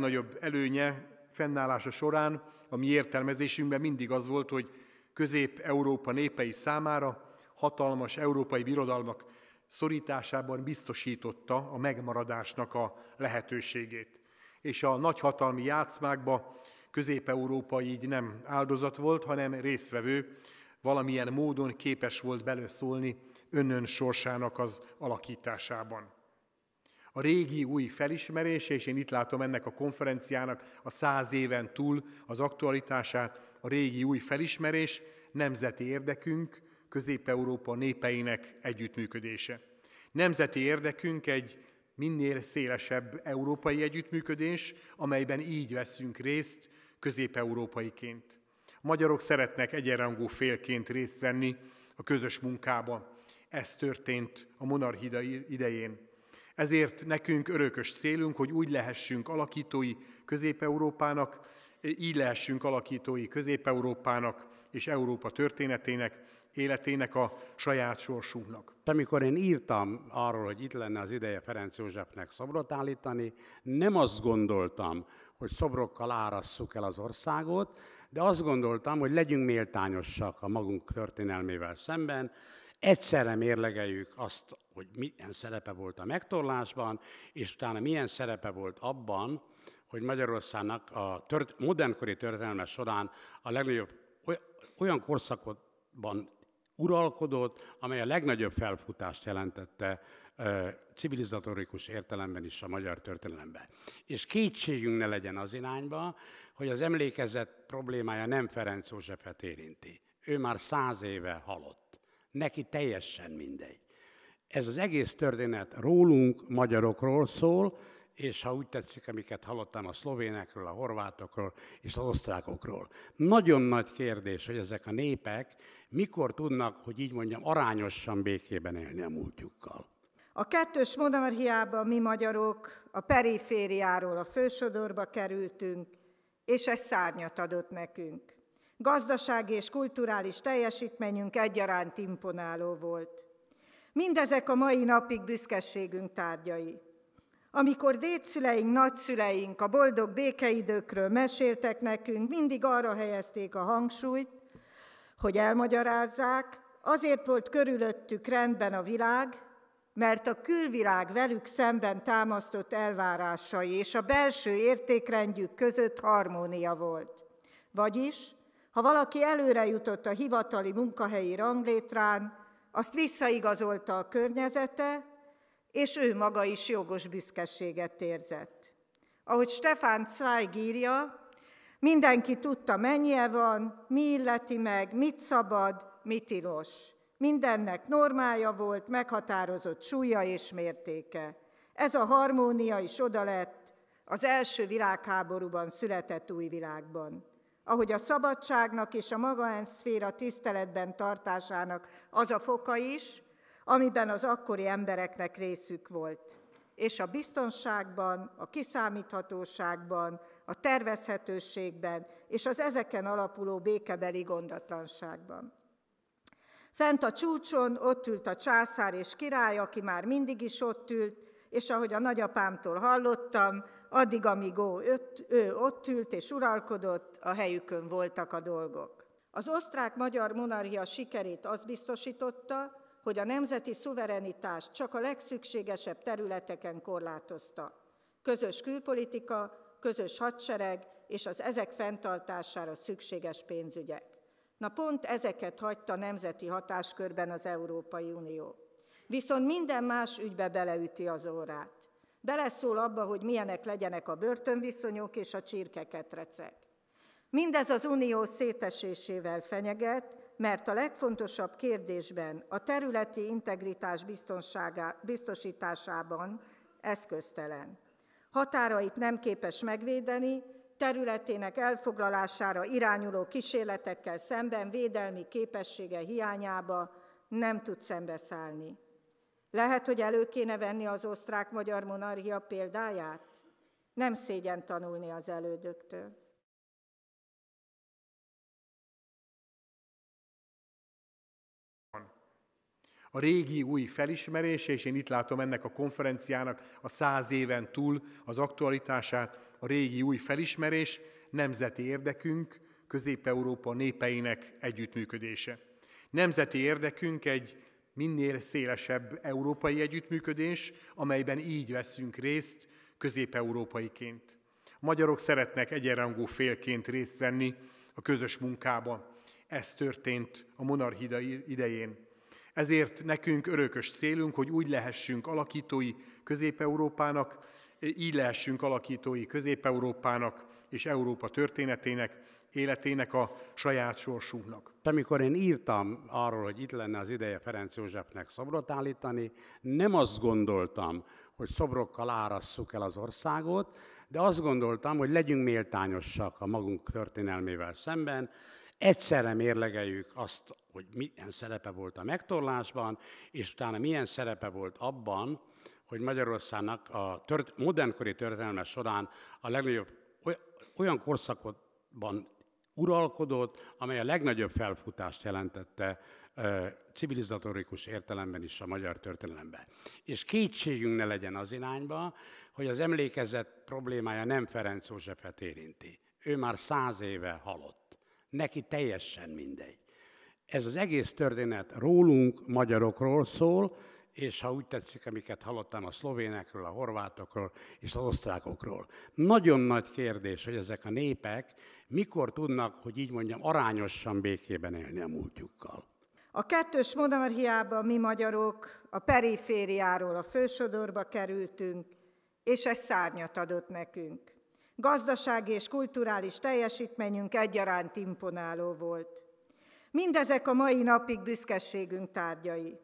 legnagyobb előnye fennállása során a mi értelmezésünkben mindig az volt, hogy Közép-Európa népei számára hatalmas európai birodalmak szorításában biztosította a megmaradásnak a lehetőségét. És a nagyhatalmi játszmákba Közép-Európa így nem áldozat volt, hanem részvevő, valamilyen módon képes volt beleszólni önön sorsának az alakításában. A régi új felismerése, és én itt látom ennek a konferenciának a száz éven túl az aktualitását, a régi új felismerés, nemzeti érdekünk, Közép-Európa népeinek együttműködése. Nemzeti érdekünk egy minél szélesebb európai együttműködés, amelyben így veszünk részt közép-európaiként. Magyarok szeretnek egyenrangú félként részt venni a közös munkába. Ez történt a monarchida idején. Ezért nekünk örökös célunk, hogy úgy lehessünk alakítói Közép-Európának, így lehessünk alakítói Közép-Európának és Európa történetének, életének a saját sorsunknak. Amikor én írtam arról, hogy itt lenne az ideje Ferenc Józsefnek szobrot állítani, nem azt gondoltam, hogy szobrokkal árasszuk el az országot, de azt gondoltam, hogy legyünk méltányosak a magunk történelmével szemben, Egyszerre mérlegeljük azt, hogy milyen szerepe volt a megtorlásban, és utána milyen szerepe volt abban, hogy Magyarországnak a tört, modernkori történelme során a legnagyobb olyan korszakban uralkodott, amely a legnagyobb felfutást jelentette civilizatorikus értelemben is a magyar történelemben. És kétségünk ne legyen az irányba, hogy az emlékezet problémája nem Ferenc Józsefet érinti. Ő már száz éve halott. Neki teljesen mindegy. Ez az egész történet rólunk, magyarokról szól, és ha úgy tetszik, amiket hallottam a szlovénekről, a horvátokról és az osztrákokról. Nagyon nagy kérdés, hogy ezek a népek mikor tudnak, hogy így mondjam, arányosan békében élni a múltjukkal. A kettős monarchiában mi magyarok a perifériáról a fősodorba kerültünk, és egy szárnyat adott nekünk. Gazdasági és kulturális teljesítményünk egyaránt imponáló volt. Mindezek a mai napig büszkeségünk tárgyai. Amikor dédszüleink, nagyszüleink a boldog békeidőkről meséltek nekünk, mindig arra helyezték a hangsúlyt, hogy elmagyarázzák, azért volt körülöttük rendben a világ, mert a külvilág velük szemben támasztott elvárásai és a belső értékrendjük között harmónia volt. Vagyis ha valaki előre jutott a hivatali munkahelyi ranglétrán, azt visszaigazolta a környezete, és ő maga is jogos büszkeséget érzett. Ahogy Stefan Zweig írja, mindenki tudta, mennyie van, mi illeti meg, mit szabad, mit tilos. Mindennek normája volt, meghatározott súlya és mértéke. Ez a harmónia is oda lett az első világháborúban született új világban ahogy a szabadságnak és a magánszféra tiszteletben tartásának az a foka is, amiben az akkori embereknek részük volt. És a biztonságban, a kiszámíthatóságban, a tervezhetőségben és az ezeken alapuló békebeli gondatlanságban. Fent a csúcson ott ült a császár és király, aki már mindig is ott ült, és ahogy a nagyapámtól hallottam, addig, amíg ő ott ült és uralkodott, a helyükön voltak a dolgok. Az osztrák-magyar monarchia sikerét az biztosította, hogy a nemzeti szuverenitás csak a legszükségesebb területeken korlátozta. Közös külpolitika, közös hadsereg és az ezek fenntartására szükséges pénzügyek. Na pont ezeket hagyta nemzeti hatáskörben az Európai Unió. Viszont minden más ügybe beleüti az órát. Beleszól abba, hogy milyenek legyenek a börtönviszonyok és a csirkeketrecek. Mindez az unió szétesésével fenyeget, mert a legfontosabb kérdésben, a területi integritás biztosításában eszköztelen. Határait nem képes megvédeni, területének elfoglalására irányuló kísérletekkel szemben védelmi képessége hiányába nem tud szembeszállni. Lehet, hogy elő kéne venni az osztrák-magyar monarchia példáját? Nem szégyen tanulni az elődöktől. A régi új felismerés, és én itt látom ennek a konferenciának a száz éven túl az aktualitását, a régi új felismerés, nemzeti érdekünk, Közép-Európa népeinek együttműködése. Nemzeti érdekünk egy minél szélesebb európai együttműködés, amelyben így veszünk részt közép-európaiként. magyarok szeretnek egyenrangú félként részt venni a közös munkába. Ez történt a monarchida idején. Ezért nekünk örökös célunk, hogy úgy lehessünk alakítói Közép-Európának, így lehessünk alakítói Közép-Európának, és Európa történetének, életének, a saját sorsunknak. Amikor én írtam arról, hogy itt lenne az ideje Ferenc Józsefnek szobrot állítani, nem azt gondoltam, hogy szobrokkal árasszuk el az országot, de azt gondoltam, hogy legyünk méltányosak a magunk történelmével szemben, egyszerre mérlegeljük azt, hogy milyen szerepe volt a megtorlásban, és utána milyen szerepe volt abban, hogy Magyarországnak a tört, modernkori történelme során a legnagyobb olyan korszakban uralkodott, amely a legnagyobb felfutást jelentette civilizatorikus értelemben is a magyar történelemben. És kétségünk ne legyen az irányba, hogy az emlékezet problémája nem Ferenc Józsefet érinti. Ő már száz éve halott. Neki teljesen mindegy. Ez az egész történet rólunk, magyarokról szól, és ha úgy tetszik, amiket hallottam a szlovénekről, a horvátokról és az osztrákokról. Nagyon nagy kérdés, hogy ezek a népek mikor tudnak, hogy így mondjam, arányosan békében élni a múltjukkal. A kettős monarchiában mi magyarok a perifériáról a fősodorba kerültünk, és egy szárnyat adott nekünk. Gazdasági és kulturális teljesítményünk egyaránt imponáló volt. Mindezek a mai napig büszkeségünk tárgyai.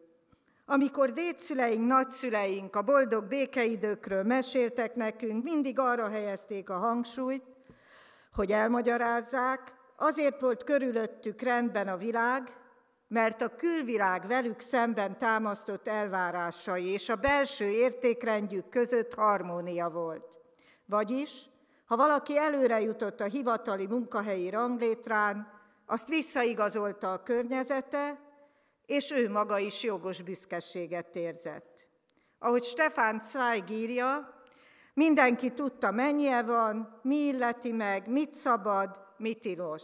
Amikor dédszüleink, nagyszüleink a boldog békeidőkről meséltek nekünk, mindig arra helyezték a hangsúlyt, hogy elmagyarázzák, azért volt körülöttük rendben a világ, mert a külvilág velük szemben támasztott elvárásai és a belső értékrendjük között harmónia volt. Vagyis, ha valaki előre jutott a hivatali munkahelyi ranglétrán, azt visszaigazolta a környezete, és ő maga is jogos büszkeséget érzett. Ahogy Stefán Zweig írja, mindenki tudta, mennyie van, mi illeti meg, mit szabad, mit tilos.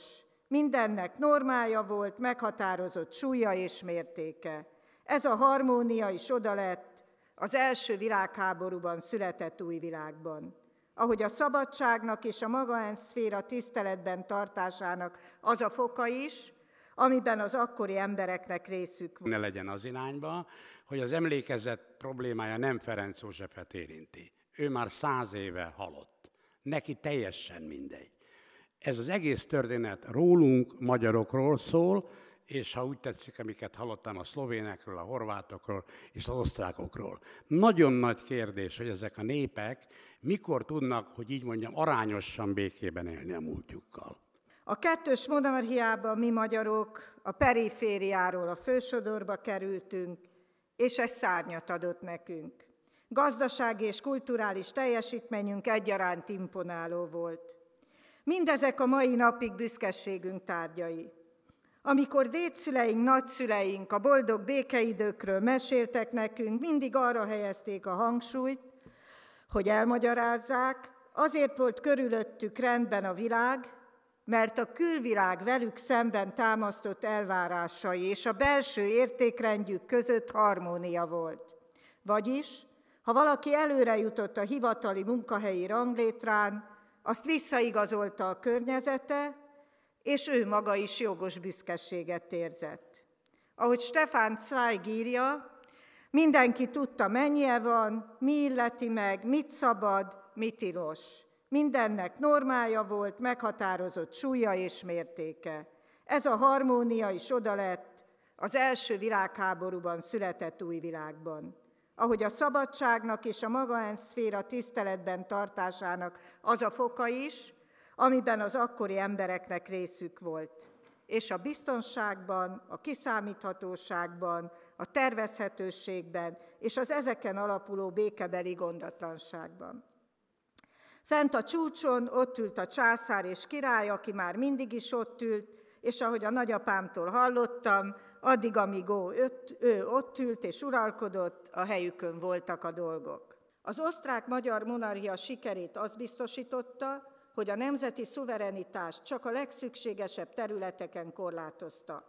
Mindennek normája volt, meghatározott súlya és mértéke. Ez a harmónia is oda lett az első világháborúban született új világban. Ahogy a szabadságnak és a magánszféra tiszteletben tartásának az a foka is, amiben az akkori embereknek részük volt. Ne legyen az irányba, hogy az emlékezet problémája nem Ferenc Józsefet érinti. Ő már száz éve halott. Neki teljesen mindegy. Ez az egész történet rólunk, magyarokról szól, és ha úgy tetszik, amiket hallottam a szlovénekről, a horvátokról és az osztrákokról. Nagyon nagy kérdés, hogy ezek a népek mikor tudnak, hogy így mondjam, arányosan békében élni a múltjukkal. A kettős monarchiában mi magyarok a perifériáról a fősodorba kerültünk, és egy szárnyat adott nekünk. Gazdasági és kulturális teljesítményünk egyaránt imponáló volt. Mindezek a mai napig büszkeségünk tárgyai. Amikor dédszüleink, nagyszüleink a boldog békeidőkről meséltek nekünk, mindig arra helyezték a hangsúlyt, hogy elmagyarázzák, azért volt körülöttük rendben a világ, mert a külvilág velük szemben támasztott elvárásai és a belső értékrendjük között harmónia volt. Vagyis, ha valaki előre jutott a hivatali munkahelyi ranglétrán, azt visszaigazolta a környezete, és ő maga is jogos büszkeséget érzett. Ahogy Stefan Zweig írja, mindenki tudta, mennyi van, mi illeti meg, mit szabad, mit tilos. Mindennek normája volt, meghatározott súlya és mértéke. Ez a harmónia is oda lett az első világháborúban született új világban. Ahogy a szabadságnak és a magánszféra tiszteletben tartásának az a foka is, amiben az akkori embereknek részük volt. És a biztonságban, a kiszámíthatóságban, a tervezhetőségben és az ezeken alapuló békebeli gondatlanságban. Fent a csúcson ott ült a császár és király, aki már mindig is ott ült, és ahogy a nagyapámtól hallottam, addig, amíg ő ott ült és uralkodott, a helyükön voltak a dolgok. Az osztrák-magyar monarchia sikerét az biztosította, hogy a nemzeti szuverenitás csak a legszükségesebb területeken korlátozta.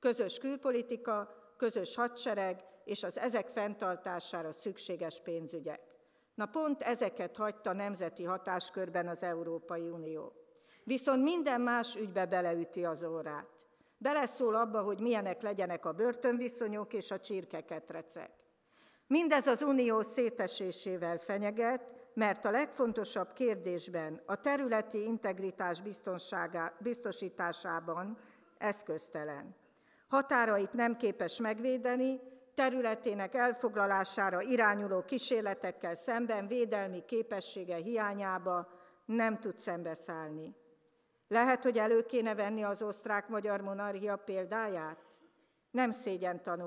Közös külpolitika, közös hadsereg és az ezek fenntartására szükséges pénzügyek. Na pont ezeket hagyta nemzeti hatáskörben az Európai Unió. Viszont minden más ügybe beleüti az órát. Beleszól abba, hogy milyenek legyenek a börtönviszonyok és a csirkeketrecek. Mindez az unió szétesésével fenyeget, mert a legfontosabb kérdésben, a területi integritás biztosításában eszköztelen. Határait nem képes megvédeni, területének elfoglalására irányuló kísérletekkel szemben védelmi képessége hiányába nem tud szembeszállni. Lehet, hogy elő kéne venni az osztrák-magyar monarchia példáját? Nem szégyen tanul